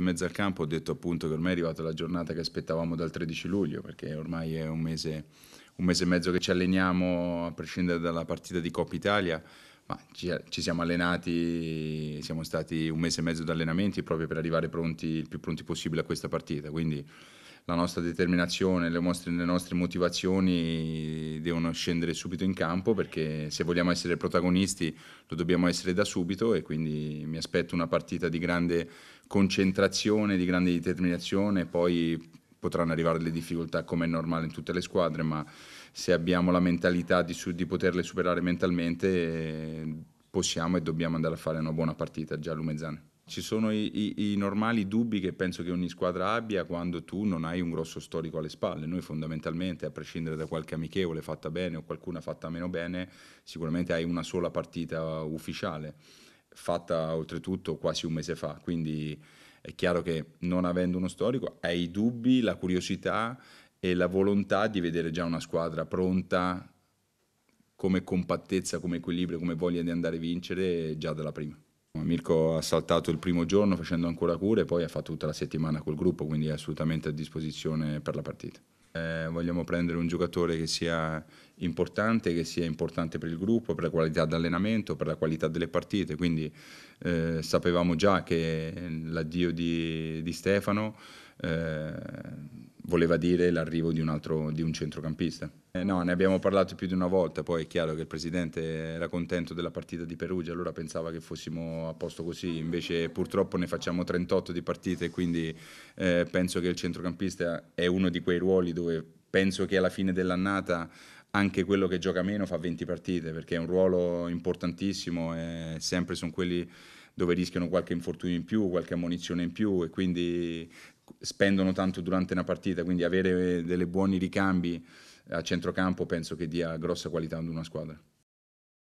in mezzo al campo ho detto appunto che ormai è arrivata la giornata che aspettavamo dal 13 luglio, perché ormai è un mese, un mese e mezzo che ci alleniamo a prescindere dalla partita di Coppa Italia. Ma ci, ci siamo allenati, siamo stati un mese e mezzo di allenamenti proprio per arrivare pronti, il più pronti possibile a questa partita. Quindi la nostra determinazione, le, mostre, le nostre motivazioni devono scendere subito in campo perché se vogliamo essere protagonisti lo dobbiamo essere da subito e quindi mi aspetto una partita di grande concentrazione, di grande determinazione, poi potranno arrivare le difficoltà come è normale in tutte le squadre, ma se abbiamo la mentalità di, su, di poterle superare mentalmente eh, possiamo e dobbiamo andare a fare una buona partita già a Lumezzane ci sono i, i, i, normali dubbi che penso che ogni squadra abbia quando tu non hai un grosso storico alle spalle. Noi fondamentalmente, a prescindere da qualche amichevole fatta bene o qualcuna fatta meno bene, sicuramente hai una sola partita ufficiale, fatta oltretutto quasi un mese fa. Quindi è chiaro che non avendo uno storico hai i dubbi, la curiosità e la volontà di vedere già una squadra pronta come compattezza, come equilibrio, come voglia di andare a vincere già dalla prima. Mirko ha saltato il primo giorno facendo ancora cure, poi ha fatto tutta la settimana col gruppo, quindi è assolutamente a disposizione per la partita. Eh, vogliamo prendere un giocatore che sia importante, che sia importante per il gruppo, per la qualità d'allenamento, per la qualità delle partite, quindi eh, sapevamo già che l'addio di, di Stefano eh, voleva dire l'arrivo di un, altro, di un centrocampista. Eh, no, ne abbiamo parlato più di una volta, poi è chiaro che il presidente era contento della partita di Perugia, allora pensava che fossimo a posto così, invece purtroppo ne facciamo 38 di partite, quindi eh, penso che il centrocampista è uno di quei ruoli dove penso che alla fine dell'annata anche quello che gioca meno fa 20 partite perché è un ruolo importantissimo e sempre sono quelli dove rischiano qualche infortunio in più, qualche ammonizione in più e quindi spendono tanto durante una partita, quindi avere eh, delle buoni ricambi a centrocampo penso che dia grossa qualità ad una squadra.